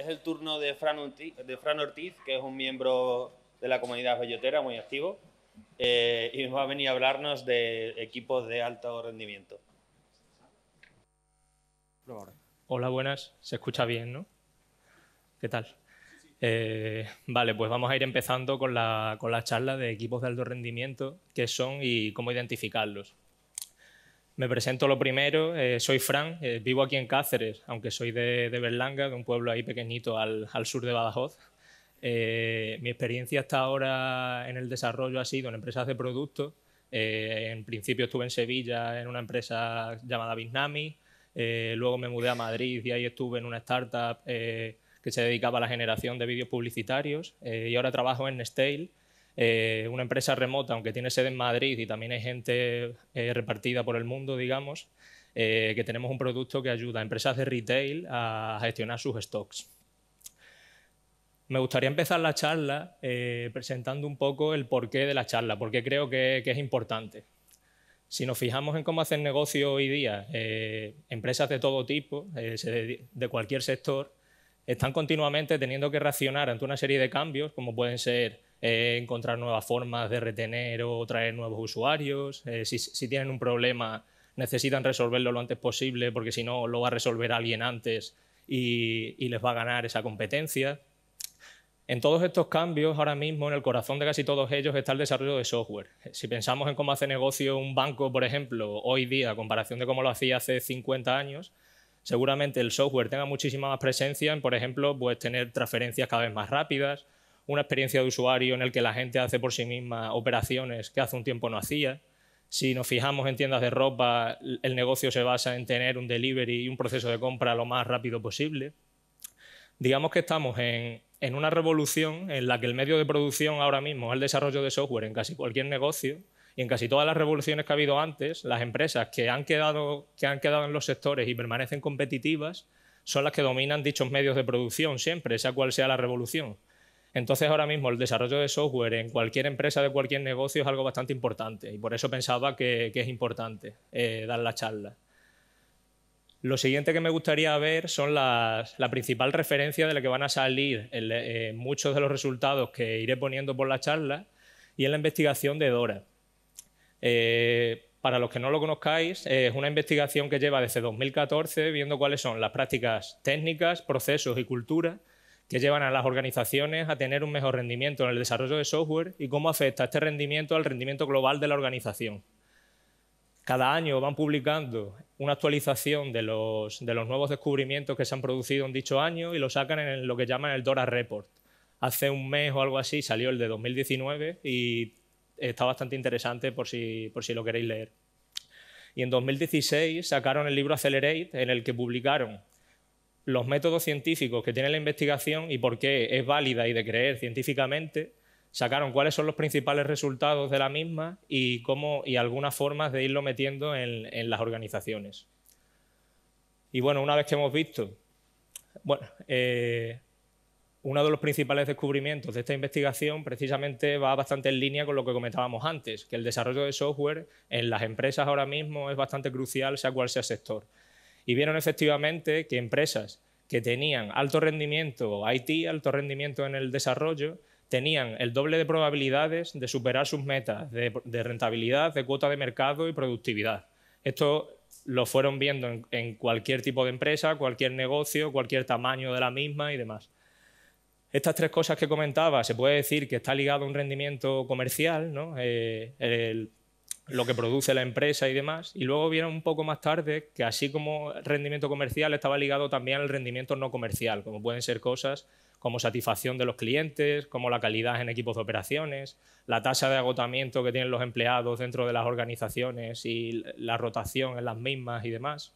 es el turno de Fran, Ortiz, que es un miembro de la comunidad bellotera muy activo, eh, y nos va a venir a hablarnos de equipos de alto rendimiento. Hola, buenas. Se escucha bien, ¿no? ¿Qué tal? Eh, vale, pues vamos a ir empezando con la, con la charla de equipos de alto rendimiento, qué son y cómo identificarlos. Me presento lo primero, eh, soy Fran, eh, vivo aquí en Cáceres, aunque soy de, de, Berlanga, de un pueblo ahí pequeñito al, sur de Badajoz. Eh, mi experiencia hasta ahora en el desarrollo ha sido en empresas de productos. en principio estuve en Sevilla en una empresa llamada eh, luego me mudé a Madrid y ahí estuve en una startup que se dedicaba a la generación de vídeos publicitarios y ahora trabajo en Nestale, eh, una empresa remota, aunque tiene sede en Madrid y también hay gente eh, repartida por el mundo, digamos, eh, que tenemos un producto que ayuda a empresas de retail a gestionar sus stocks. Me gustaría empezar la charla presentando un poco el porqué de la charla, porque creo que, que es importante. Si nos fijamos en cómo hacen negocio hoy día, empresas de todo tipo, de cualquier sector, están continuamente teniendo que reaccionar ante una serie de cambios, como pueden ser eh, encontrar nuevas formas de retener o traer nuevos usuarios. Eh, si, tienen un problema, necesitan resolverlo lo antes posible porque si no lo va a resolver alguien antes y, les va a ganar esa competencia. En todos estos cambios, ahora mismo, en el corazón de casi todos ellos está el desarrollo de software. Si pensamos en cómo hace negocio un banco, por ejemplo, hoy día, a comparación de cómo lo hacía hace 50 años, seguramente el software tenga muchísima más presencia en, por ejemplo, pues, tener transferencias cada vez más rápidas, una experiencia de usuario en el que la gente hace por sí misma operaciones que hace un tiempo no hacía. Si nos fijamos en tiendas de ropa, el negocio se basa en tener un delivery y un proceso de compra lo más rápido posible. Digamos que estamos en, una revolución en la que el medio de producción ahora mismo es el desarrollo de software en casi cualquier negocio, y en casi todas las revoluciones que ha habido antes, las empresas que han quedado, que han quedado en los sectores y permanecen competitivas son las que dominan dichos medios de producción siempre, sea cual sea la revolución. Entonces ahora mismo el desarrollo de software en cualquier empresa de cualquier negocio es algo bastante importante y por eso pensaba que, es importante eh, dar la charla. Lo siguiente que me gustaría ver son las, la principal referencia de la que van a salir eh, muchos de los resultados que iré poniendo por la charla y es la investigación de Dora. Eh, para los que no lo conozcáis, es una investigación que lleva desde 2014 viendo cuáles son las prácticas técnicas, procesos y cultura que llevan a las organizaciones a tener un mejor rendimiento en el desarrollo de software y cómo afecta este rendimiento al rendimiento global de la organización. Cada año van publicando una actualización de los, nuevos descubrimientos que se han producido en dicho año y lo sacan en lo que llaman el DORA Report. Hace un mes o algo así salió el de 2019 y está bastante interesante por si, por si lo queréis leer. Y en 2016 sacaron el libro Accelerate en el que publicaron los métodos científicos que tiene la investigación y por qué es válida y de creer científicamente, sacaron cuáles son los principales resultados de la misma y, cómo, y algunas formas de irlo metiendo en, las organizaciones. Y bueno, una vez que hemos visto, bueno, eh, uno de los principales descubrimientos de esta investigación precisamente va bastante en línea con lo que comentábamos antes, que el desarrollo de software en las empresas ahora mismo es bastante crucial, sea cual sea el sector y vieron efectivamente que empresas que tenían alto rendimiento IT, alto rendimiento en el desarrollo, tenían el doble de probabilidades de superar sus metas de, rentabilidad, de cuota de mercado y productividad. Esto lo fueron viendo en, cualquier tipo de empresa, cualquier negocio, cualquier tamaño de la misma y demás. Estas tres cosas que comentaba, se puede decir que está ligado a un rendimiento comercial, ¿no? Eh, lo que produce la empresa y demás. Y luego vieron un poco más tarde que así como rendimiento comercial estaba ligado también al rendimiento no comercial, como pueden ser cosas como satisfacción de los clientes, como la calidad en equipos de operaciones, la tasa de agotamiento que tienen los empleados dentro de las organizaciones y la rotación en las mismas y demás.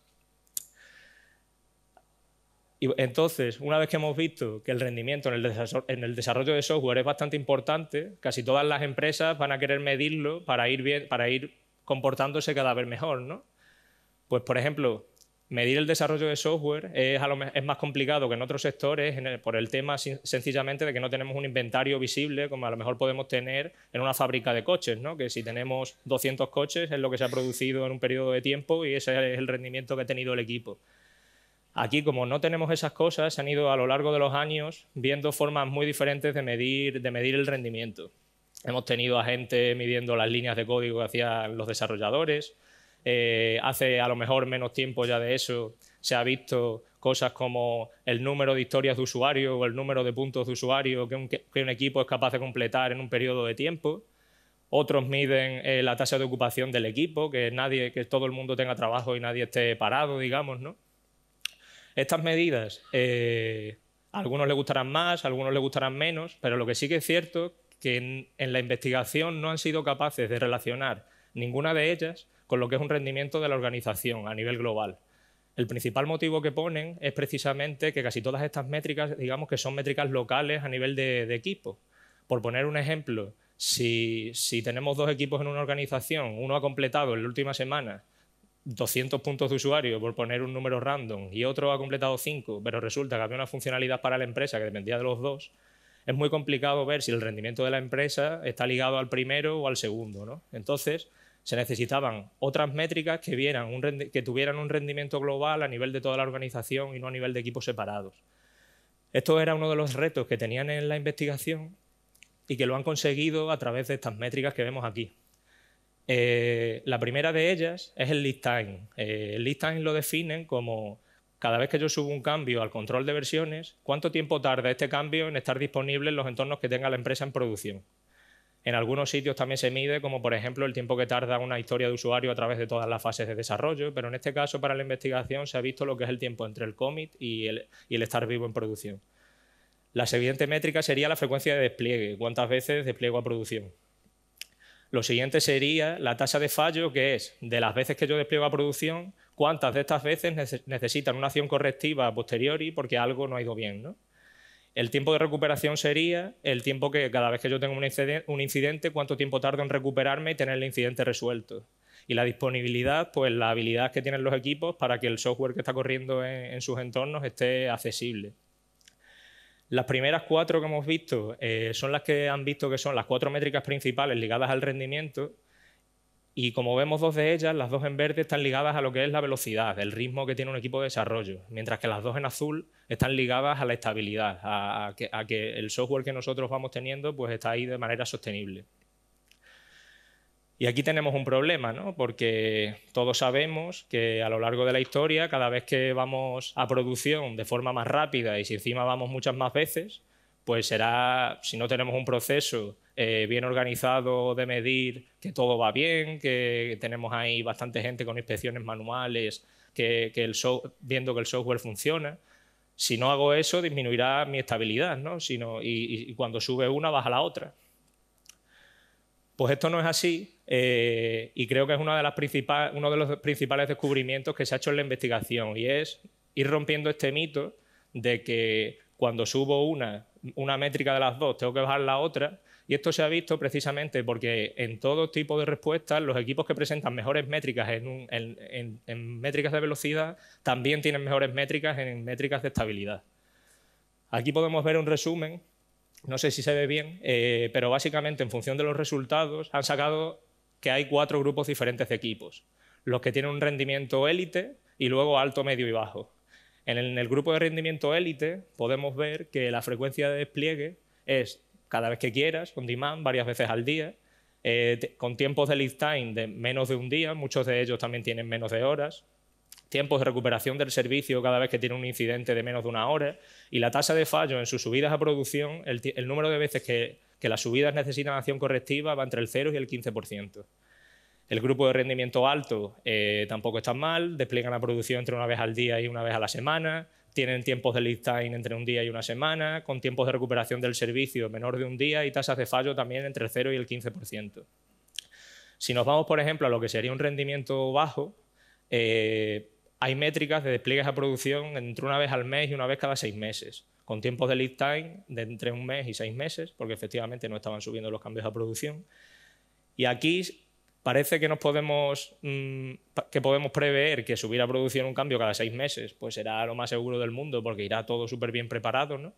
Y entonces, una vez que hemos visto que el rendimiento en el, desarrollo de software es bastante importante, casi todas las empresas van a querer medirlo para ir, bien, para ir comportándose cada vez mejor. ¿no? Pues, por ejemplo, medir el desarrollo de software es, más complicado que en otros sectores por el tema sencillamente de que no tenemos un inventario visible como a lo mejor podemos tener en una fábrica de coches, ¿no? que si tenemos 200 coches es lo que se ha producido en un periodo de tiempo y ese es el rendimiento que ha tenido el equipo. Aquí, como no tenemos esas cosas, se han ido a lo largo de los años viendo formas muy diferentes de medir, de medir el rendimiento. Hemos tenido a gente midiendo las líneas de código que hacían los desarrolladores. Eh, hace a lo mejor menos tiempo ya de eso se ha visto cosas como el número de historias de usuario o el número de puntos de usuario que un, equipo es capaz de completar en un periodo de tiempo. Otros miden eh, la tasa de ocupación del equipo, que, nadie, que todo el mundo tenga trabajo y nadie esté parado, digamos, ¿no? Estas medidas eh, algunos les gustarán más, algunos les gustarán menos, pero lo que sí que es cierto que en, la investigación no han sido capaces de relacionar ninguna de ellas con lo que es un rendimiento de la organización a nivel global. El principal motivo que ponen es precisamente que casi todas estas métricas, digamos que son métricas locales a nivel de, equipo. Por poner un ejemplo, si, si, tenemos dos equipos en una organización, uno ha completado en la última semana 200 puntos de usuario, por poner un número random, y otro ha completado 5, pero resulta que había una funcionalidad para la empresa que dependía de los dos, es muy complicado ver si el rendimiento de la empresa está ligado al primero o al segundo. Entonces, se necesitaban otras métricas que, vieran un que tuvieran un rendimiento global a nivel de toda la organización y no a nivel de equipos separados. Esto era uno de los retos que tenían en la investigación y que lo han conseguido a través de estas métricas que vemos aquí. Eh, la primera de ellas es el lead time. Eh, el lead time lo definen como cada vez que yo subo un cambio al control de versiones, cuánto tiempo tarda este cambio en estar disponible en los entornos que tenga la empresa en producción. En algunos sitios también se mide, como por ejemplo el tiempo que tarda una historia de usuario a través de todas las fases de desarrollo, pero en este caso para la investigación se ha visto lo que es el tiempo entre el commit y el, y el estar vivo en producción. La siguiente métrica sería la frecuencia de despliegue, cuántas veces despliego a producción. Lo siguiente sería la tasa de fallo, que es de las veces que yo despliego a producción, cuántas de estas veces necesitan una acción correctiva posterior posteriori porque algo no ha ido bien. El tiempo de recuperación sería el tiempo que cada vez que yo tengo un incidente, cuánto tiempo tardo en recuperarme y tener el incidente resuelto. Y la disponibilidad, pues la habilidad que tienen los equipos para que el software que está corriendo en sus entornos esté accesible. Las primeras cuatro que hemos visto eh, son las que han visto que son las cuatro métricas principales ligadas al rendimiento y como vemos dos de ellas, las dos en verde están ligadas a lo que es la velocidad, el ritmo que tiene un equipo de desarrollo, mientras que las dos en azul están ligadas a la estabilidad, a, que, a que, el software que nosotros vamos teniendo pues, está ahí de manera sostenible. Y aquí tenemos un problema, porque todos sabemos que a lo largo de la historia, cada vez que vamos a producción de forma más rápida y si encima vamos muchas más veces, pues será, si no tenemos un proceso eh, bien organizado de medir que todo va bien, que tenemos ahí bastante gente con inspecciones manuales, que, el viendo que el software funciona, si no hago eso disminuirá mi estabilidad, ¿no? y cuando sube una baja la otra. Pues esto no es así eh, y creo que es uno de los principales descubrimientos que se ha hecho en la investigación y es ir rompiendo este mito de que cuando subo una, una métrica de las dos tengo que bajar la otra y esto se ha visto precisamente porque en todo tipo de respuestas los equipos que presentan mejores métricas en métricas de velocidad también tienen mejores métricas en métricas de estabilidad. Aquí podemos ver un resumen no sé si se ve bien, eh, pero básicamente en función de los resultados han sacado que hay cuatro grupos diferentes de equipos. Los que tienen un rendimiento élite y luego alto, medio y bajo. En el, grupo de rendimiento élite podemos ver que la frecuencia de despliegue es cada vez que quieras, con demand, varias veces al día, eh, con tiempos de lead time de menos de un día, muchos de ellos también tienen menos de horas, tiempos de recuperación del servicio cada vez que tiene un incidente de menos de una hora y la tasa de fallo en sus subidas a producción, el, número de veces que, las subidas necesitan acción correctiva va entre el 0 y el 15%. El grupo de rendimiento alto eh, tampoco está mal, despliegan la producción entre una vez al día y una vez a la semana, tienen tiempos de lead time entre un día y una semana, con tiempos de recuperación del servicio menor de un día y tasas de fallo también entre el 0 y el 15%. Si nos vamos, por ejemplo, a lo que sería un rendimiento bajo, eh, hay métricas de despliegues a producción entre una vez al mes y una vez cada seis meses, con tiempos de lead time de entre un mes y seis meses, porque efectivamente no estaban subiendo los cambios a producción. Y aquí parece que nos podemos mm, que podemos prever que subir a producción un cambio cada seis meses, pues será lo más seguro del mundo, porque irá todo súper bien preparado, ¿no?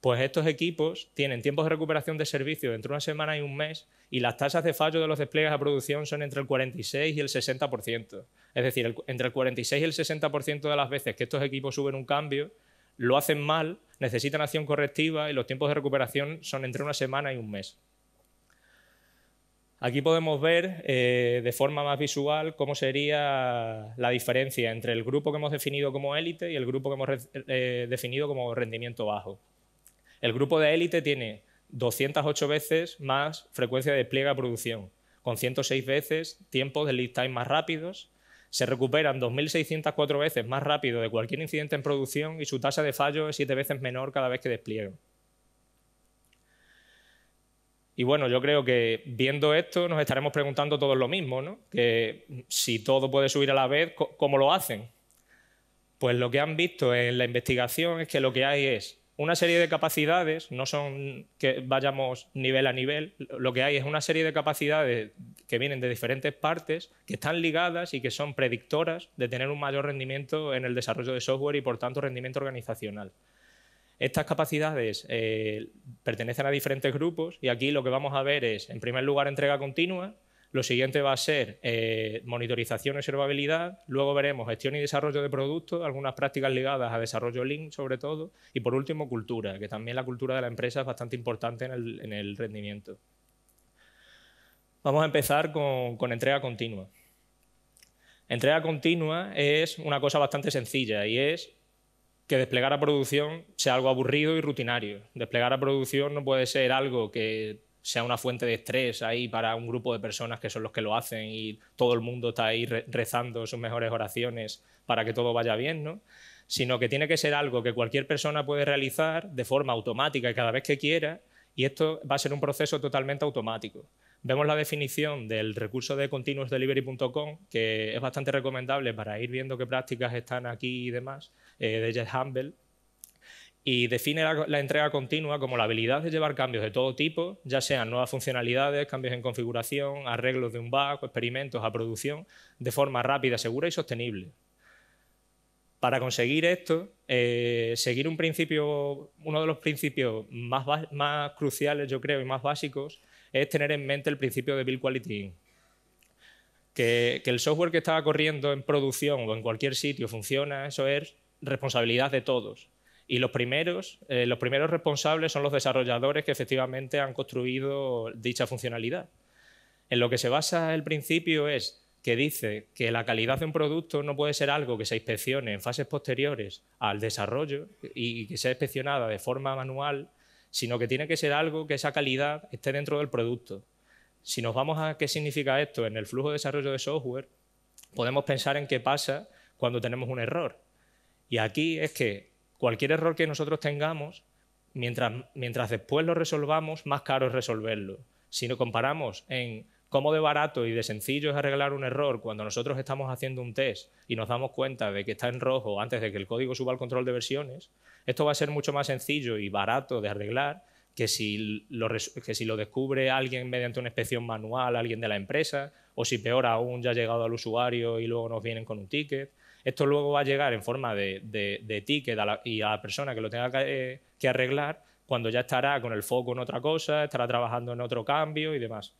pues estos equipos tienen tiempos de recuperación de servicio entre una semana y un mes y las tasas de fallo de los despliegues a producción son entre el 46 y el 60%. Es decir, entre el 46 y el 60% de las veces que estos equipos suben un cambio, lo hacen mal, necesitan acción correctiva y los tiempos de recuperación son entre una semana y un mes. Aquí podemos ver eh, de forma más visual cómo sería la diferencia entre el grupo que hemos definido como élite y el grupo que hemos eh, definido como rendimiento bajo. El grupo de élite tiene 208 veces más frecuencia de despliegue a producción, con 106 veces tiempos de lead time más rápidos, se recuperan 2.604 veces más rápido de cualquier incidente en producción y su tasa de fallo es 7 veces menor cada vez que despliegan. Y bueno, yo creo que viendo esto nos estaremos preguntando todos lo mismo, ¿no? Que si todo puede subir a la vez, ¿cómo lo hacen? Pues lo que han visto en la investigación es que lo que hay es una serie de capacidades, no son que vayamos nivel a nivel, lo que hay es una serie de capacidades que vienen de diferentes partes, que están ligadas y que son predictoras de tener un mayor rendimiento en el desarrollo de software y por tanto rendimiento organizacional. Estas capacidades eh, pertenecen a diferentes grupos y aquí lo que vamos a ver es, en primer lugar, entrega continua, lo siguiente va a ser eh, monitorización y observabilidad. Luego veremos gestión y desarrollo de productos, algunas prácticas ligadas a desarrollo Lean sobre todo. Y por último, cultura, que también la cultura de la empresa es bastante importante en el, rendimiento. Vamos a empezar con entrega continua. Entrega continua es una cosa bastante sencilla y es que desplegar a producción sea algo aburrido y rutinario. Desplegar a producción no puede ser algo que sea una fuente de estrés ahí para un grupo de personas que son los que lo hacen y todo el mundo está ahí rezando sus mejores oraciones para que todo vaya bien, ¿no? sino que tiene que ser algo que cualquier persona puede realizar de forma automática y cada vez que quiera, y esto va a ser un proceso totalmente automático. Vemos la definición del recurso de continuousdelivery.com, que es bastante recomendable para ir viendo qué prácticas están aquí y demás, eh, de Jeff Humble, y define la, entrega continua como la habilidad de llevar cambios de todo tipo, ya sean nuevas funcionalidades, cambios en configuración, arreglos de un bug, experimentos a producción, de forma rápida, segura y sostenible. Para conseguir esto, eh, seguir un principio, uno de los principios más, cruciales, yo creo, y más básicos, es tener en mente el principio de Build Quality que, que, el software que está corriendo en producción o en cualquier sitio funciona, eso es responsabilidad de todos. Y los primeros, eh, los primeros responsables son los desarrolladores que efectivamente han construido dicha funcionalidad. En lo que se basa el principio es que dice que la calidad de un producto no puede ser algo que se inspeccione en fases posteriores al desarrollo y que sea inspeccionada de forma manual, sino que tiene que ser algo que esa calidad esté dentro del producto. Si nos vamos a qué significa esto en el flujo de desarrollo de software, podemos pensar en qué pasa cuando tenemos un error. Y aquí es que cualquier error que nosotros tengamos, mientras, mientras después lo resolvamos, más caro es resolverlo. Si lo comparamos en cómo de barato y de sencillo es arreglar un error cuando nosotros estamos haciendo un test y nos damos cuenta de que está en rojo antes de que el código suba al control de versiones, esto va a ser mucho más sencillo y barato de arreglar que si lo, que si lo descubre alguien mediante una inspección manual, alguien de la empresa, o si peor aún ya ha llegado al usuario y luego nos vienen con un ticket. Esto luego va a llegar en forma de, ticket y a la persona que lo tenga que, arreglar cuando ya estará con el foco en otra cosa, estará trabajando en otro cambio y demás.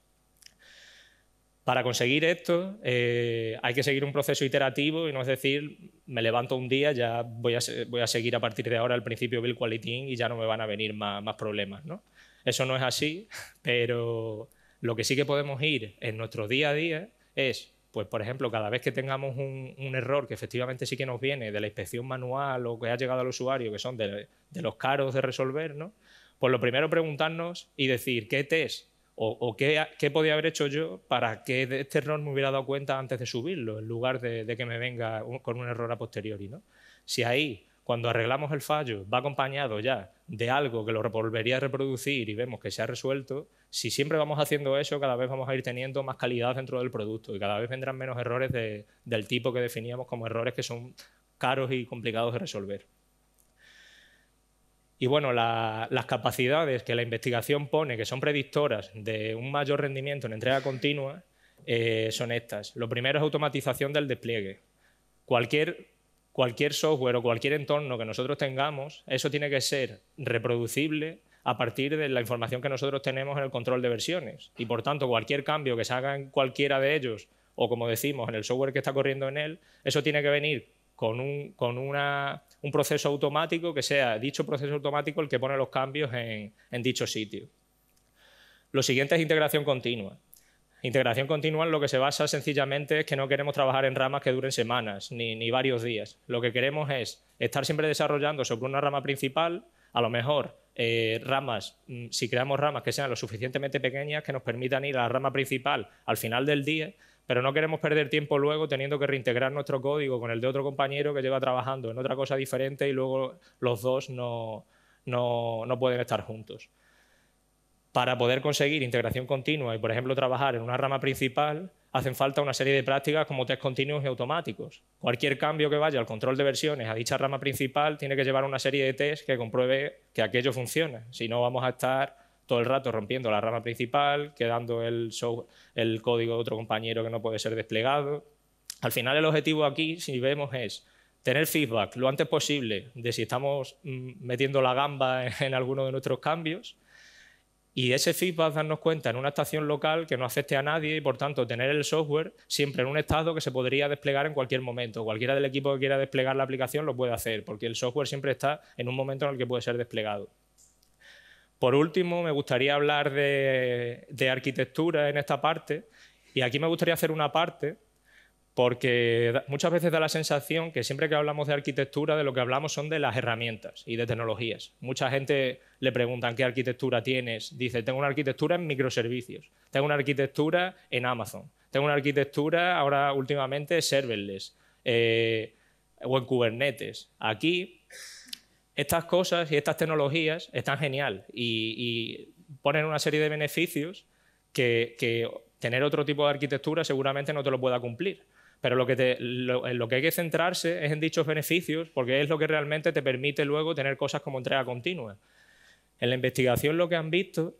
Para conseguir esto eh, hay que seguir un proceso iterativo y no es decir, me levanto un día, ya voy a, voy a seguir a partir de ahora el principio Bill Quality y ya no me van a venir más, más problemas. ¿no? Eso no es así, pero lo que sí que podemos ir en nuestro día a día es pues, por ejemplo, cada vez que tengamos un, error que efectivamente sí que nos viene de la inspección manual o que ha llegado al usuario, que son de, los caros de resolver, ¿no? pues lo primero preguntarnos y decir qué test o, qué, podía haber hecho yo para que este error me hubiera dado cuenta antes de subirlo, en lugar de, que me venga con un error a posteriori. ¿no? Si ahí cuando arreglamos el fallo va acompañado ya de algo que lo volvería a reproducir y vemos que se ha resuelto, si siempre vamos haciendo eso, cada vez vamos a ir teniendo más calidad dentro del producto y cada vez vendrán menos errores del tipo que definíamos como errores que son caros y complicados de resolver. Y bueno, las capacidades que la investigación pone, que son predictoras de un mayor rendimiento en entrega continua, eh, son estas. Lo primero es automatización del despliegue. Cualquier, cualquier software o cualquier entorno que nosotros tengamos, eso tiene que ser reproducible a partir de la información que nosotros tenemos en el control de versiones. Y por tanto, cualquier cambio que se haga en cualquiera de ellos, o como decimos, en el software que está corriendo en él, eso tiene que venir con, un, proceso automático que sea dicho proceso automático el que pone los cambios en, dicho sitio. Lo siguiente es integración continua. Integración continua en lo que se basa sencillamente es que no queremos trabajar en ramas que duren semanas ni, ni varios días. Lo que queremos es estar siempre desarrollando sobre una rama principal, a lo mejor eh, ramas, mm, si creamos ramas que sean lo suficientemente pequeñas que nos permitan ir a la rama principal al final del día, pero no queremos perder tiempo luego teniendo que reintegrar nuestro código con el de otro compañero que lleva trabajando en otra cosa diferente y luego los dos no pueden estar juntos. Para poder conseguir integración continua y, por ejemplo, trabajar en una rama principal, hacen falta una serie de prácticas como test continuos y automáticos. Cualquier cambio que vaya al control de versiones a dicha rama principal tiene que llevar una serie de test que compruebe que aquello funciona. Si no, vamos a estar todo el rato rompiendo la rama principal, quedando el, el código de otro compañero que no puede ser desplegado. Al final el objetivo aquí, si vemos, es tener feedback lo antes posible de si estamos mm, metiendo la gamba en alguno de nuestros cambios, y ese feedback darnos cuenta en una estación local que no afecte a nadie y por tanto tener el software siempre en un estado que se podría desplegar en cualquier momento. Cualquiera del equipo que quiera desplegar la aplicación lo puede hacer porque el software siempre está en un momento en el que puede ser desplegado. Por último, me gustaría hablar de, de arquitectura en esta parte y aquí me gustaría hacer una parte porque muchas veces da la sensación que siempre que hablamos de arquitectura, de lo que hablamos son de las herramientas y de tecnologías. Mucha gente le preguntan qué arquitectura tienes. Dice, tengo una arquitectura en microservicios, tengo una arquitectura en Amazon, tengo una arquitectura ahora últimamente serverless eh, o en Kubernetes. Aquí estas cosas y estas tecnologías están genial y, ponen una serie de beneficios que tener otro tipo de arquitectura seguramente no te lo pueda cumplir. Pero lo que, que hay que centrarse es en dichos beneficios, porque es lo que realmente te permite luego tener cosas como entrega continua. En la investigación lo que han visto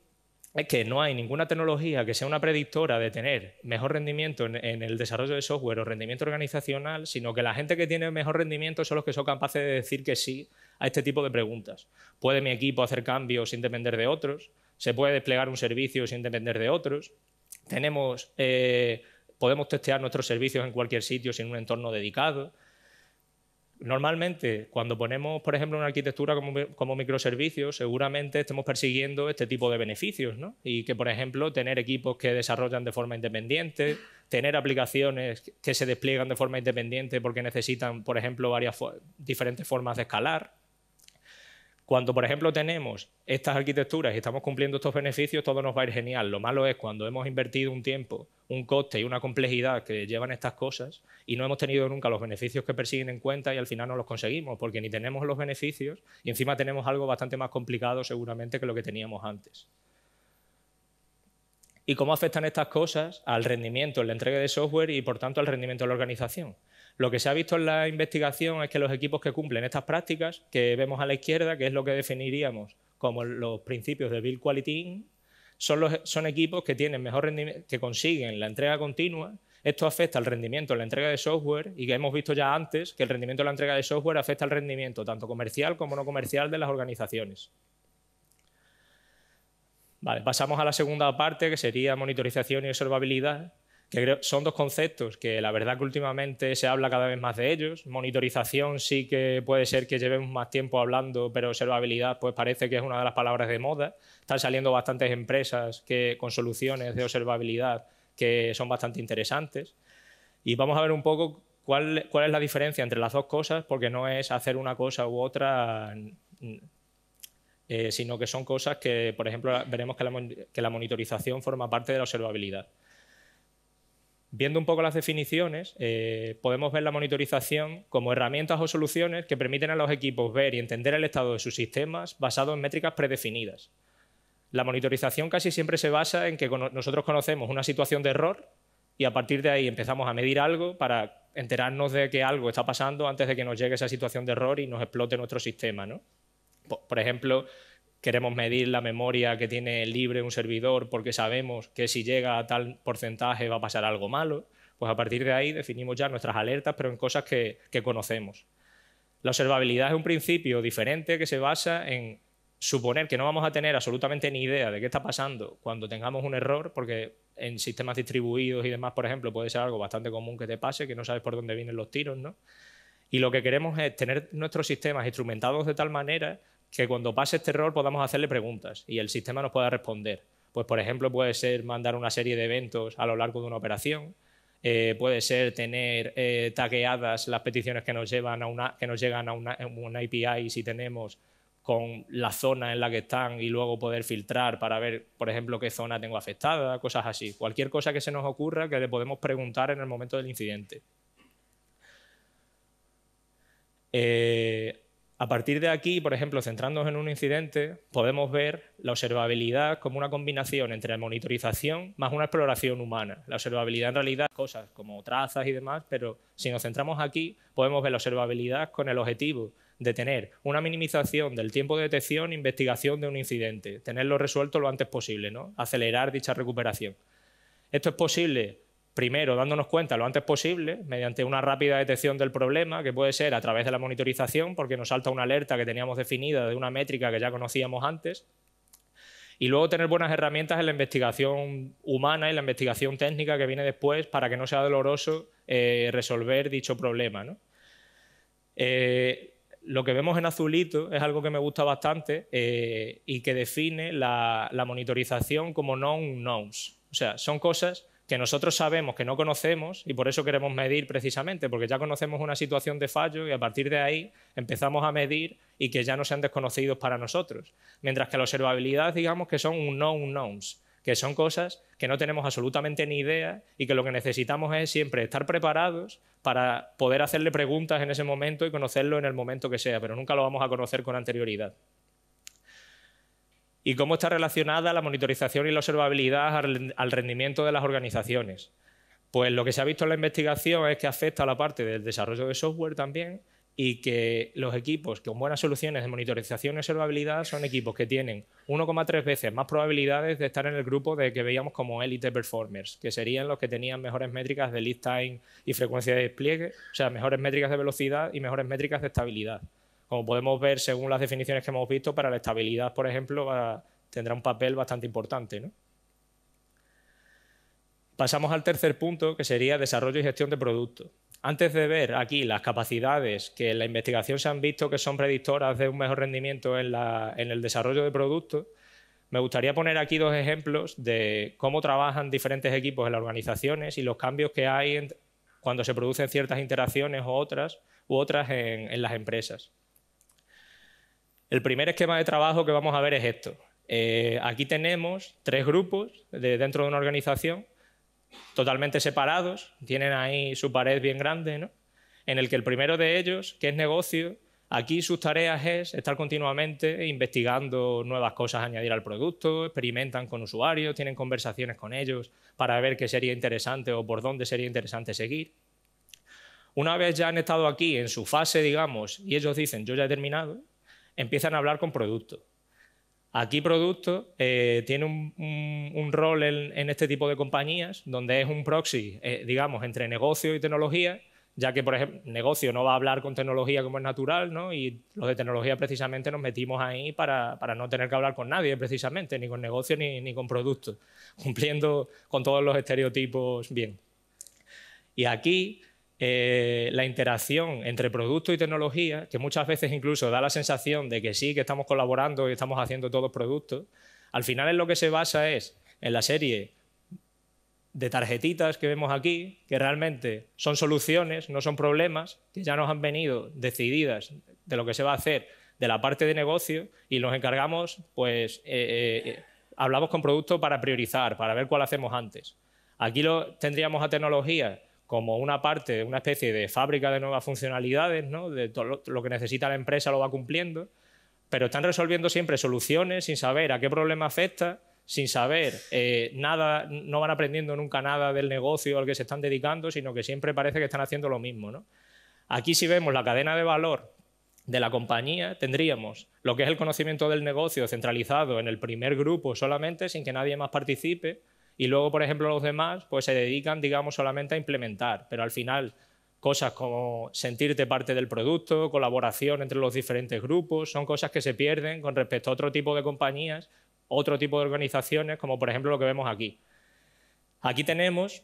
es que no hay ninguna tecnología que sea una predictora de tener mejor rendimiento en, el desarrollo de software o rendimiento organizacional, sino que la gente que tiene mejor rendimiento son los que son capaces de decir que sí a este tipo de preguntas. ¿Puede mi equipo hacer cambios sin depender de otros? ¿Se puede desplegar un servicio sin depender de otros? ¿Tenemos eh, podemos testear nuestros servicios en cualquier sitio sin un entorno dedicado. Normalmente, cuando ponemos, por ejemplo, una arquitectura como, como microservicios, seguramente estemos persiguiendo este tipo de beneficios, ¿no? Y que, por ejemplo, tener equipos que desarrollan de forma independiente, tener aplicaciones que se despliegan de forma independiente porque necesitan, por ejemplo, varias diferentes formas de escalar, cuando, por ejemplo, tenemos estas arquitecturas y estamos cumpliendo estos beneficios, todo nos va a ir genial. Lo malo es cuando hemos invertido un tiempo, un coste y una complejidad que llevan estas cosas y no hemos tenido nunca los beneficios que persiguen en cuenta y al final no los conseguimos porque ni tenemos los beneficios y encima tenemos algo bastante más complicado seguramente que lo que teníamos antes. ¿Y cómo afectan estas cosas al rendimiento, en la entrega de software y por tanto al rendimiento de la organización? Lo que se ha visto en la investigación es que los equipos que cumplen estas prácticas, que vemos a la izquierda, que es lo que definiríamos como los principios de Build Quality In, son, equipos que tienen mejor rendimiento, que consiguen la entrega continua. Esto afecta al rendimiento de la entrega de software y que hemos visto ya antes que el rendimiento de la entrega de software afecta al rendimiento tanto comercial como no comercial de las organizaciones. pasamos a la segunda parte que sería monitorización y observabilidad que son dos conceptos que la verdad que últimamente se habla cada vez más de ellos. Monitorización sí que puede ser que llevemos más tiempo hablando, pero observabilidad pues parece que es una de las palabras de moda. Están saliendo bastantes empresas que, con soluciones de observabilidad que son bastante interesantes. Y vamos a ver un poco cuál, cuál es la diferencia entre las dos cosas, porque no es hacer una cosa u otra eh, sino que son cosas que, por ejemplo, veremos que la, que la, monitorización forma parte de la observabilidad. Viendo un poco las definiciones, eh, podemos ver la monitorización como herramientas o soluciones que permiten a los equipos ver y entender el estado de sus sistemas basado en métricas predefinidas. La monitorización casi siempre se basa en que nosotros conocemos una situación de error y a partir de ahí empezamos a medir algo para enterarnos de que algo está pasando antes de que nos llegue esa situación de error y nos explote nuestro sistema. Por ejemplo, queremos medir la memoria que tiene libre un servidor porque sabemos que si llega a tal porcentaje va a pasar algo malo, pues a partir de ahí definimos ya nuestras alertas, pero en cosas que, conocemos. La observabilidad es un principio diferente que se basa en suponer que no vamos a tener absolutamente ni idea de qué está pasando cuando tengamos un error, porque en sistemas distribuidos y demás, por ejemplo, puede ser algo bastante común que te pase, que no sabes por dónde vienen los tiros, ¿no? Y lo que queremos es tener nuestros sistemas instrumentados de tal manera que cuando pase este error podamos hacerle preguntas y el sistema nos pueda responder. Pues, por ejemplo, puede ser mandar una serie de eventos a lo largo de una operación, eh, puede ser tener eh, taqueadas las peticiones que nos, llevan a una, que nos llegan a una, API si tenemos con la zona en la que están y luego poder filtrar para ver, por ejemplo, qué zona tengo afectada, cosas así. Cualquier cosa que se nos ocurra que le podemos preguntar en el momento del incidente. Eh, a partir de aquí, por ejemplo, centrándonos en un incidente, podemos ver la observabilidad como una combinación entre la monitorización más una exploración humana. La observabilidad en realidad cosas como trazas y demás, pero si nos centramos aquí, podemos ver la observabilidad con el objetivo de tener una minimización del tiempo de detección e investigación de un incidente, tenerlo resuelto lo antes posible, ¿no? acelerar dicha recuperación. Esto es posible primero dándonos cuenta lo antes posible, mediante una rápida detección del problema, que puede ser a través de la monitorización, porque nos salta una alerta que teníamos definida de una métrica que ya conocíamos antes, y luego tener buenas herramientas en la investigación humana y la investigación técnica que viene después para que no sea doloroso eh, resolver dicho problema. Eh, lo que vemos en azulito es algo que me gusta bastante eh, y que define la, la, monitorización como non knowns. O sea, son cosas que nosotros sabemos que no conocemos y por eso queremos medir precisamente, porque ya conocemos una situación de fallo y a partir de ahí empezamos a medir y que ya no sean desconocidos para nosotros. Mientras que la observabilidad, digamos que son un known unknowns, que son cosas que no tenemos absolutamente ni idea y que lo que necesitamos es siempre estar preparados para poder hacerle preguntas en ese momento y conocerlo en el momento que sea, pero nunca lo vamos a conocer con anterioridad y cómo está relacionada la monitorización y la observabilidad al rendimiento de las organizaciones. Pues lo que se ha visto en la investigación es que afecta a la parte del desarrollo de software también y que los equipos con buenas soluciones de monitorización y observabilidad son equipos que tienen 1,3 veces más probabilidades de estar en el grupo de que veíamos como elite performers, que serían los que tenían mejores métricas de lead time y frecuencia de despliegue, o sea, mejores métricas de velocidad y mejores métricas de estabilidad. Como podemos ver, según las definiciones que hemos visto, para la estabilidad, por ejemplo, tendrá un papel bastante importante. Pasamos al tercer punto, que sería desarrollo y gestión de productos. Antes de ver aquí las capacidades que en la investigación se han visto que son predictoras de un mejor rendimiento en, el desarrollo de productos, me gustaría poner aquí dos ejemplos de cómo trabajan diferentes equipos en las organizaciones y los cambios que hay cuando se producen ciertas interacciones u otras, u otras en las empresas. El primer esquema de trabajo que vamos a ver es esto. Eh, aquí tenemos tres grupos de dentro de una organización totalmente separados, tienen ahí su pared bien grande, en el que el primero de ellos, que es negocio, aquí sus tareas es estar continuamente investigando nuevas cosas a añadir al producto, experimentan con usuarios, tienen conversaciones con ellos para ver qué sería interesante o por dónde sería interesante seguir. Una vez ya han estado aquí en su fase, digamos, y ellos dicen, yo ya he terminado, empiezan a hablar con producto. Aquí producto eh, tiene un, rol en, este tipo de compañías, donde es un proxy, eh, digamos, entre negocio y tecnología, ya que, por ejemplo, negocio no va a hablar con tecnología como es natural, ¿no? Y los de tecnología precisamente nos metimos ahí para, no tener que hablar con nadie, precisamente, ni con negocio ni, ni con producto, cumpliendo con todos los estereotipos bien. Y aquí eh, la interacción entre producto y tecnología, que muchas veces incluso da la sensación de que sí, que estamos colaborando y estamos haciendo todos productos, al final en lo que se basa es en la serie de tarjetitas que vemos aquí, que realmente son soluciones, no son problemas, que ya nos han venido decididas de lo que se va a hacer de la parte de negocio y nos encargamos, pues eh, eh, hablamos con producto para priorizar, para ver cuál hacemos antes. Aquí lo, tendríamos a tecnología como una parte, una especie de fábrica de nuevas funcionalidades, de todo lo que necesita la empresa lo va cumpliendo, pero están resolviendo siempre soluciones sin saber a qué problema afecta, sin saber eh, nada, no van aprendiendo nunca nada del negocio al que se están dedicando, sino que siempre parece que están haciendo lo mismo. Aquí si vemos la cadena de valor de la compañía, tendríamos lo que es el conocimiento del negocio centralizado en el primer grupo solamente, sin que nadie más participe, y luego, por ejemplo, los demás pues se dedican, digamos, solamente a implementar, pero al final cosas como sentirte parte del producto, colaboración entre los diferentes grupos, son cosas que se pierden con respecto a otro tipo de compañías, otro tipo de organizaciones, como por ejemplo lo que vemos aquí. Aquí tenemos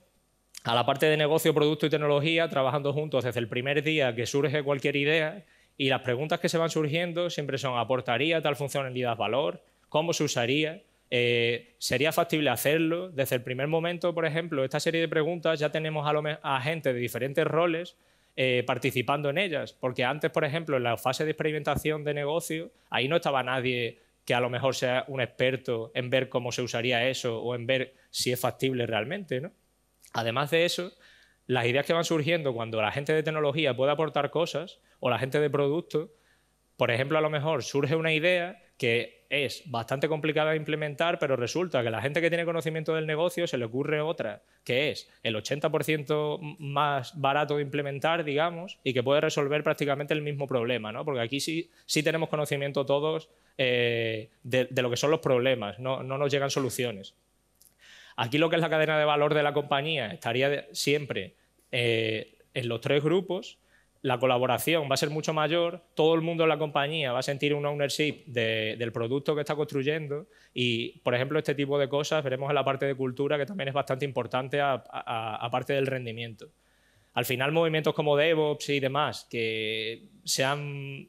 a la parte de negocio, producto y tecnología trabajando juntos desde el primer día que surge cualquier idea y las preguntas que se van surgiendo siempre son ¿aportaría tal funcionalidad valor? ¿Cómo se usaría? Eh, ¿Sería factible hacerlo? Desde el primer momento, por ejemplo, esta serie de preguntas ya tenemos a, gente de diferentes roles eh, participando en ellas, porque antes, por ejemplo, en la fase de experimentación de negocio, ahí no estaba nadie que a lo mejor sea un experto en ver cómo se usaría eso o en ver si es factible realmente. Además de eso, las ideas que van surgiendo cuando la gente de tecnología puede aportar cosas o la gente de producto, por ejemplo, a lo mejor surge una idea que es bastante complicada de implementar, pero resulta que la gente que tiene conocimiento del negocio se le ocurre otra, que es el 80% más barato de implementar, digamos, y que puede resolver prácticamente el mismo problema, ¿no? Porque aquí sí, sí tenemos conocimiento todos eh, de, lo que son los problemas, no, nos llegan soluciones. Aquí lo que es la cadena de valor de la compañía estaría siempre eh, en los tres grupos, la colaboración va a ser mucho mayor, todo el mundo en la compañía va a sentir un ownership del producto que está construyendo y, por ejemplo, este tipo de cosas veremos en la parte de cultura que también es bastante importante aparte del rendimiento. Al final, movimientos como DevOps y demás que se han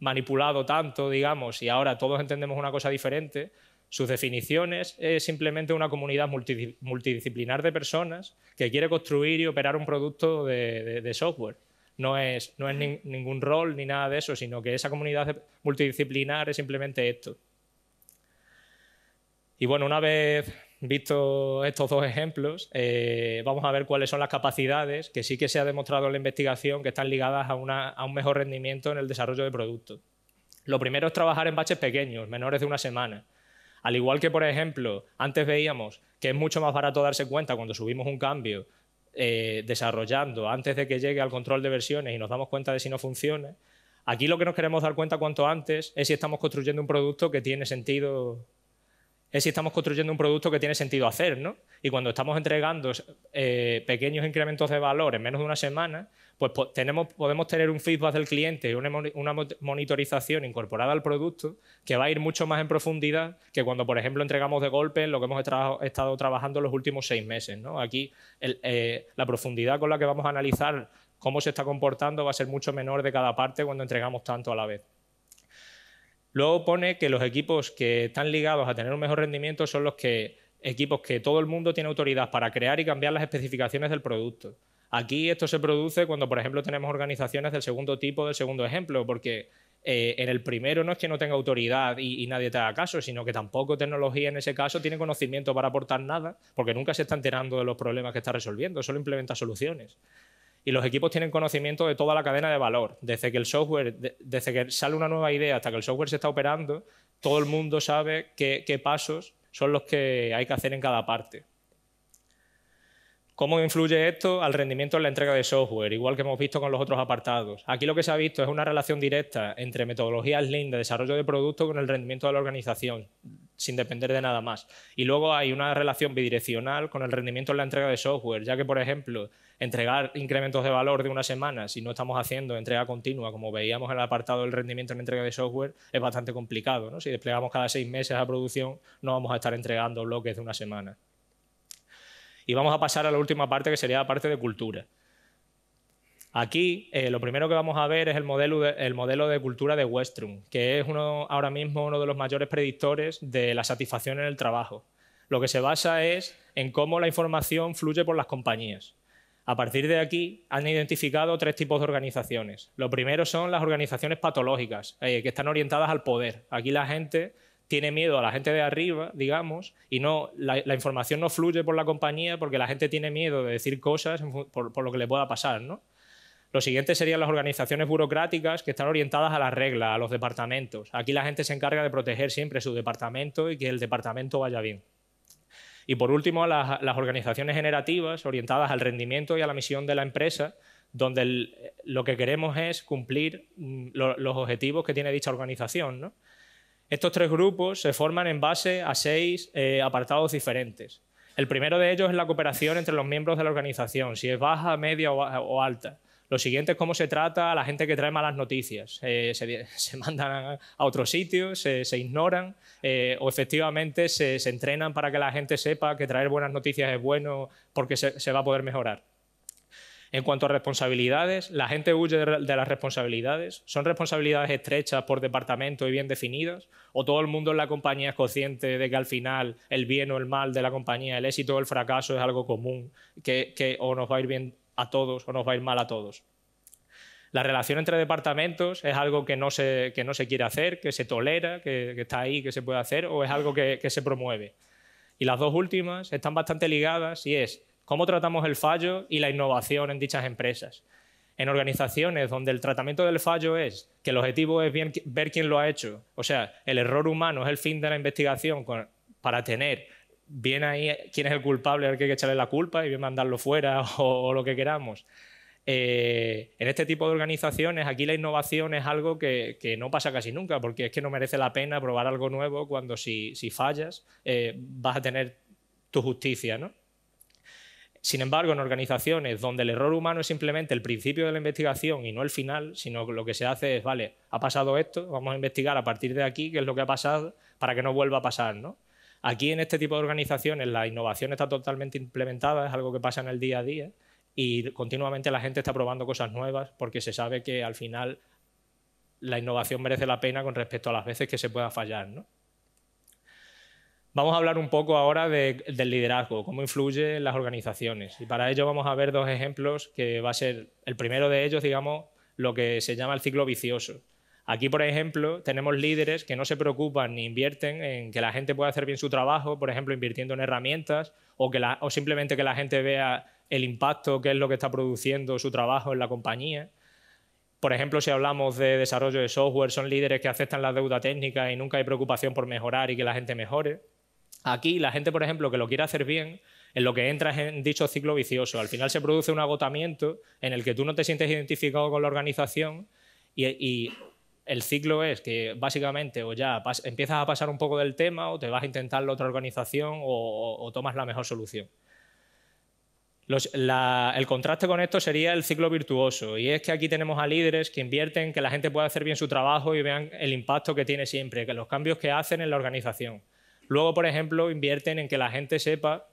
manipulado tanto, digamos, y ahora todos entendemos una cosa diferente, sus definiciones es simplemente una comunidad multidisciplinar de personas que quiere construir y operar un producto de software no es, ningún rol ni nada de eso, sino que esa comunidad multidisciplinar es simplemente esto. Y bueno, una vez visto estos dos ejemplos, eh, vamos a ver cuáles son las capacidades que sí que se ha demostrado en la investigación que están ligadas a un mejor rendimiento en el desarrollo de productos. Lo primero es trabajar en baches pequeños, menores de una semana. Al igual que, por ejemplo, antes veíamos que es mucho más barato darse cuenta cuando subimos un cambio eh, desarrollando antes de que llegue al control de versiones y nos damos cuenta de si no funciona. Aquí lo que nos queremos dar cuenta cuanto antes es si estamos construyendo un producto que tiene sentido es si estamos construyendo un producto que tiene sentido hacer, ¿no? Y cuando estamos entregando eh, pequeños incrementos de valor en menos de una semana, pues, podemos tener un feedback del cliente una, monitorización incorporada al producto que va a ir mucho más en profundidad que cuando, por ejemplo, entregamos de golpe lo que hemos estado trabajando los últimos seis meses. Aquí eh, la profundidad con la que vamos a analizar cómo se está comportando va a ser mucho menor de cada parte cuando entregamos tanto a la vez. Luego pone que los equipos que están ligados a tener un mejor rendimiento son los que, equipos que todo el mundo tiene autoridad para crear y cambiar las especificaciones del producto. Aquí esto se produce cuando, por ejemplo, tenemos organizaciones del segundo tipo, del segundo ejemplo, porque eh, en el primero no es que no tenga autoridad y, nadie te haga caso, sino que tampoco tecnología en ese caso tiene conocimiento para aportar nada, porque nunca se está enterando de los problemas que está resolviendo, solo implementa soluciones. Y los equipos tienen conocimiento de toda la cadena de valor, desde que el software, desde que sale una nueva idea hasta que el software se está operando, todo el mundo sabe qué pasos son los que hay que hacer en cada parte. ¿Cómo influye esto al rendimiento en la entrega de software? Igual que hemos visto con los otros apartados. Aquí lo que se ha visto es una relación directa entre metodologías Lean de desarrollo de producto con el rendimiento de la organización, sin depender de nada más. Y luego hay una relación bidireccional con el rendimiento en la entrega de software, ya que, por ejemplo, entregar incrementos de valor de una semana, si no estamos haciendo entrega continua, como veíamos en el apartado del rendimiento en la entrega de software, es bastante complicado. Si desplegamos cada seis meses a producción, no vamos a estar entregando bloques de una semana. Y vamos a pasar a la última parte, que sería la parte de cultura. Aquí eh, lo primero que vamos a ver es el modelo, de, cultura de Westrum, que es uno, ahora mismo uno de los mayores predictores de la satisfacción en el trabajo. Lo que se basa es en cómo la información fluye por las compañías. A partir de aquí han identificado tres tipos de organizaciones. Lo primero son las organizaciones patológicas, eh, que están orientadas al poder. Aquí la gente tiene miedo a la gente de arriba, digamos, y no la, información no fluye por la compañía porque la gente tiene miedo de decir cosas por, lo que le pueda pasar, ¿no? Lo siguiente serían las organizaciones burocráticas que están orientadas a las reglas, a los departamentos. Aquí la gente se encarga de proteger siempre su departamento y que el departamento vaya bien. Y por último, las, organizaciones generativas orientadas al rendimiento y a la misión de la empresa, donde lo que queremos es cumplir mm, los objetivos que tiene dicha organización, ¿no? Estos tres grupos se forman en base a seis eh, apartados diferentes. El primero de ellos es la cooperación entre los miembros de la organización, si es baja, media o, alta. Lo siguiente es cómo se trata a la gente que trae malas noticias. Eh, se, mandan a otros sitios, se, ignoran eh, o efectivamente se, entrenan para que la gente sepa que traer buenas noticias es bueno porque se va a poder mejorar. En cuanto a responsabilidades, la gente huye de las responsabilidades. ¿Son responsabilidades estrechas por departamento y bien definidas? ¿O todo el mundo en la compañía es consciente de que al final el bien o el mal de la compañía, el éxito o el fracaso es algo común, que, o nos va a ir bien a todos o nos va a ir mal a todos? La relación entre departamentos es algo que no se, que no se quiere hacer, que se tolera, que, está ahí, que se puede hacer, o es algo que, que se promueve. Y las dos últimas están bastante ligadas y es cómo tratamos el fallo y la innovación en dichas empresas. En organizaciones donde el tratamiento del fallo es que el objetivo es bien, ver quién lo ha hecho, o sea, el error humano es el fin de la investigación para tener bien ahí quién es el culpable al que hay que echarle la culpa y bien mandarlo fuera o, lo que queramos. Eh, en este tipo de organizaciones, aquí la innovación es algo que, no pasa casi nunca, porque es que no merece la pena probar algo nuevo cuando si, fallas eh, vas a tener tu justicia, ¿no? Sin embargo, en organizaciones donde el error humano es simplemente el principio de la investigación y no el final, sino lo que se hace es, vale, ha pasado esto, vamos a investigar a partir de aquí qué es lo que ha pasado para que no vuelva a pasar, ¿no? Aquí en este tipo de organizaciones la innovación está totalmente implementada, es algo que pasa en el día a día y continuamente la gente está probando cosas nuevas porque se sabe que al final la innovación merece la pena con respecto a las veces que se pueda fallar, ¿no? Vamos a hablar un poco ahora del liderazgo, cómo influye en las organizaciones. Y para ello vamos a ver dos ejemplos que va a ser el primero de ellos, digamos, lo que se llama el ciclo vicioso. Aquí, por ejemplo, tenemos líderes que no se preocupan ni invierten en que la gente pueda hacer bien su trabajo, por ejemplo, invirtiendo en herramientas o, que o simplemente que la gente vea el impacto que es lo que está produciendo su trabajo en la compañía. Por ejemplo, si hablamos de desarrollo de software, son líderes que aceptan la deuda técnica y nunca hay preocupación por mejorar y que la gente mejore. Aquí la gente, por ejemplo, que lo quiere hacer bien, en lo que entras en dicho ciclo vicioso. Al final se produce un agotamiento en el que tú no te sientes identificado con la organización y, el ciclo es que básicamente o ya empiezas a pasar un poco del tema o te vas a intentar la otra organización o, tomas la mejor solución. el contraste con esto sería el ciclo virtuoso y es que aquí tenemos a líderes que invierten que la gente pueda hacer bien su trabajo y vean el impacto que tiene siempre, que los cambios que hacen en la organización. Luego, por ejemplo, invierten en que la gente sepa,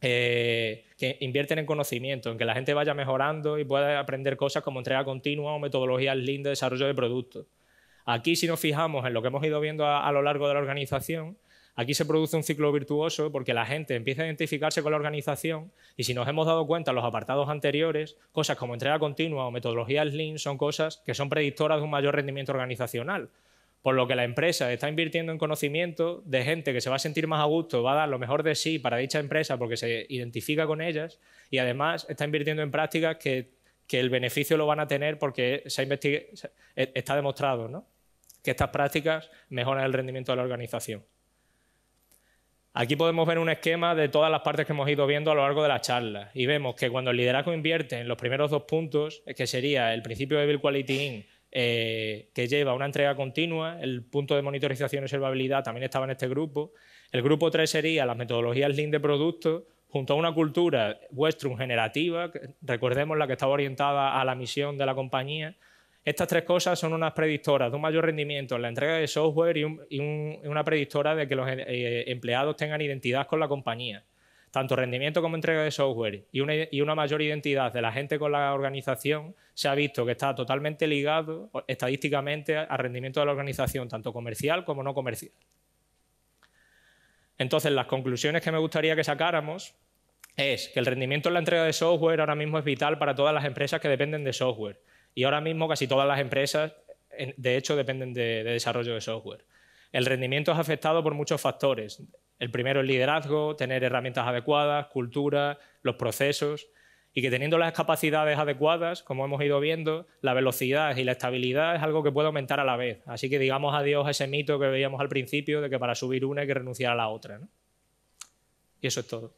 eh, que invierten en conocimiento, en que la gente vaya mejorando y pueda aprender cosas como entrega continua o metodologías lean de desarrollo de productos. Aquí, si nos fijamos en lo que hemos ido viendo a, a lo largo de la organización, aquí se produce un ciclo virtuoso porque la gente empieza a identificarse con la organización y si nos hemos dado cuenta en los apartados anteriores, cosas como entrega continua o metodologías lean son cosas que son predictoras de un mayor rendimiento organizacional. Por lo que la empresa está invirtiendo en conocimiento de gente que se va a sentir más a gusto, va a dar lo mejor de sí para dicha empresa porque se identifica con ellas y además está invirtiendo en prácticas que, el beneficio lo van a tener porque se ha e, está demostrado que estas prácticas mejoran el rendimiento de la organización. Aquí podemos ver un esquema de todas las partes que hemos ido viendo a lo largo de la charla y vemos que cuando el liderazgo invierte en los primeros dos puntos, que sería el principio de Bill Quality In eh, que lleva una entrega continua. El punto de monitorización y observabilidad también estaba en este grupo. El grupo 3 sería las metodologías Lean de productos, junto a una cultura Westrum generativa, recordemos la que estaba orientada a la misión de la compañía. Estas tres cosas son unas predictoras de un mayor rendimiento en la entrega de software y, una predictora de que los eh, empleados tengan identidad con la compañía tanto rendimiento como entrega de software y una, mayor identidad de la gente con la organización, se ha visto que está totalmente ligado estadísticamente al rendimiento de la organización, tanto comercial como no comercial. Entonces, las conclusiones que me gustaría que sacáramos es que el rendimiento en la entrega de software ahora mismo es vital para todas las empresas que dependen de software. Y ahora mismo casi todas las empresas, de hecho, dependen de desarrollo de software. El rendimiento es afectado por muchos factores, el primero es liderazgo, tener herramientas adecuadas, cultura, los procesos, y que teniendo las capacidades adecuadas, como hemos ido viendo, la velocidad y la estabilidad es algo que puede aumentar a la vez. Así que digamos adiós a ese mito que veíamos al principio de que para subir una hay que renunciar a la otra. Y eso es todo.